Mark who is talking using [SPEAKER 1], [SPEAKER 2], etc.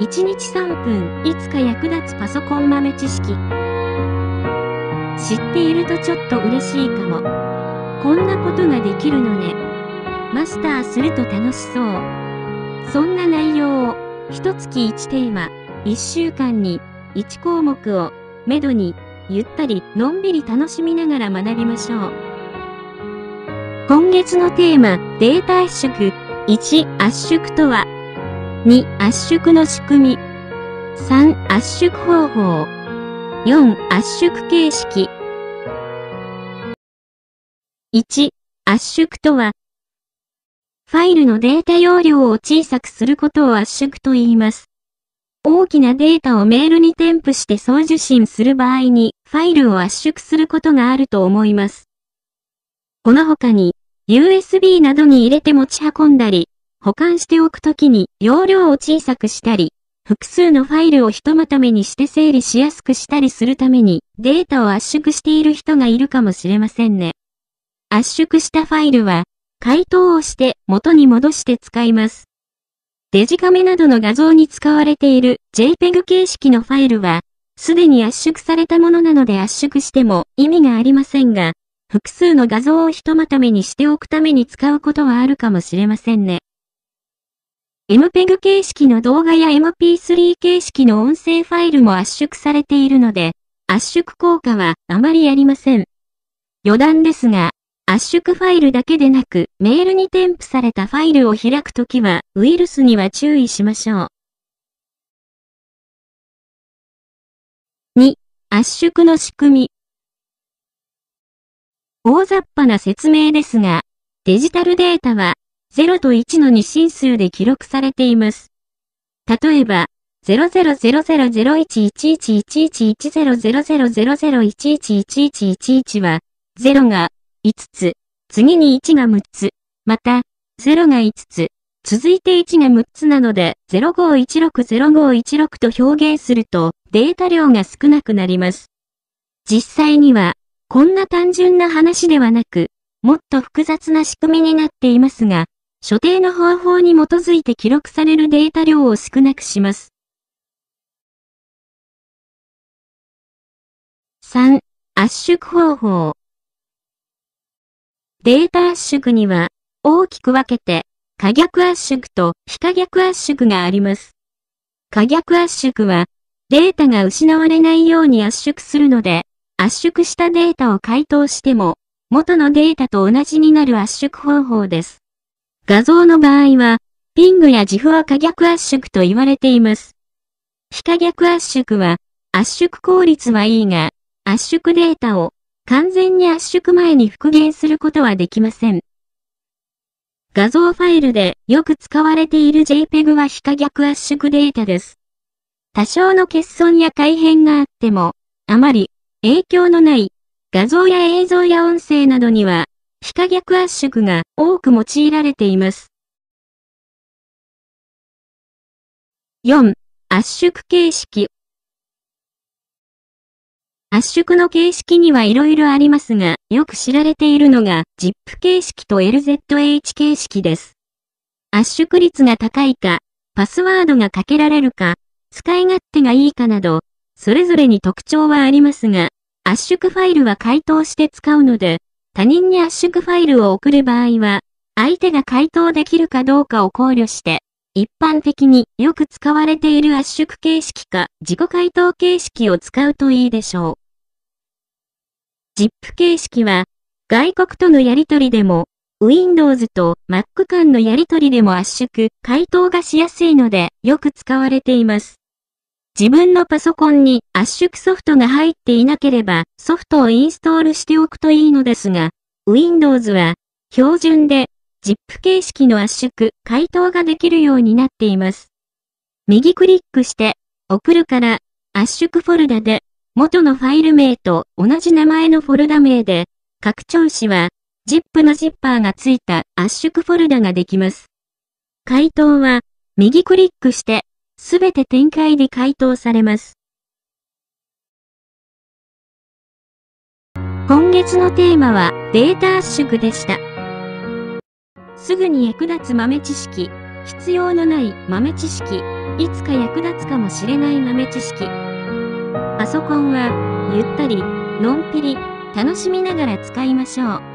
[SPEAKER 1] 1日3分、いつか役立つパソコン豆知識。知っているとちょっと嬉しいかも。こんなことができるのね。マスターすると楽しそう。そんな内容を、一月1テーマ、1週間に、1項目を、めどに、ゆったり、のんびり楽しみながら学びましょう。今月のテーマ、データ圧縮。1、圧縮とは、2. 圧縮の仕組み。3. 圧縮方法。4. 圧縮形式。1. 圧縮とは、ファイルのデータ容量を小さくすることを圧縮と言います。大きなデータをメールに添付して送受信する場合に、ファイルを圧縮することがあると思います。この他に、USB などに入れて持ち運んだり、保管しておくときに容量を小さくしたり、複数のファイルをひとまとめにして整理しやすくしたりするためにデータを圧縮している人がいるかもしれませんね。圧縮したファイルは解凍をして元に戻して使います。デジカメなどの画像に使われている JPEG 形式のファイルは、すでに圧縮されたものなので圧縮しても意味がありませんが、複数の画像をひとまとめにしておくために使うことはあるかもしれませんね。MPEG 形式の動画や MP3 形式の音声ファイルも圧縮されているので、圧縮効果はあまりありません。余談ですが、圧縮ファイルだけでなく、メールに添付されたファイルを開くときは、ウイルスには注意しましょう。2. 圧縮の仕組み。大雑把な説明ですが、デジタルデータは0と1の2進数で記録されています。例えば、0000011111100000111111は、0が5つ、次に1が6つ、また、0が5つ、続いて1が6つなので、05160516と表現すると、データ量が少なくなります。実際には、こんな単純な話ではなく、もっと複雑な仕組みになっていますが、所定の方法に基づいて記録されるデータ量を少なくします。3. 圧縮方法。データ圧縮には大きく分けて可逆圧縮と非可逆圧縮があります。可逆圧縮はデータが失われないように圧縮するので、圧縮したデータを解凍しても、元のデータと同じになる圧縮方法です。画像の場合は、ピングやジフは可逆圧縮と言われています。非可逆圧縮は、圧縮効率はいいが、圧縮データを完全に圧縮前に復元することはできません。画像ファイルでよく使われている JPEG は非可逆圧縮データです。多少の欠損や改変があっても、あまり影響のない画像や映像や音声などには幾逆圧縮が多く用いられています。4. 圧縮形式圧縮の形式にはいろいろありますが、よく知られているのが、ZIP 形式と LZH 形式です。圧縮率が高いか、パスワードがかけられるか、使い勝手がいいかなど、それぞれに特徴はありますが、圧縮ファイルは解凍して使うので、他人に圧縮ファイルを送る場合は、相手が回答できるかどうかを考慮して、一般的によく使われている圧縮形式か自己回答形式を使うといいでしょう。ZIP 形式は、外国とのやりとりでも、Windows と Mac 間のやりとりでも圧縮、回答がしやすいのでよく使われています。自分のパソコンに圧縮ソフトが入っていなければソフトをインストールしておくといいのですが、Windows は標準で ZIP 形式の圧縮、回答ができるようになっています。右クリックして送るから圧縮フォルダで元のファイル名と同じ名前のフォルダ名で拡張子は ZIP のジッパーがついた圧縮フォルダができます。回答は右クリックしてすべて展開で回答されます。今月のテーマはデータ圧縮でした。すぐに役立つ豆知識、必要のない豆知識、いつか役立つかもしれない豆知識。パソコンは、ゆったり、のんぴり、楽しみながら使いましょう。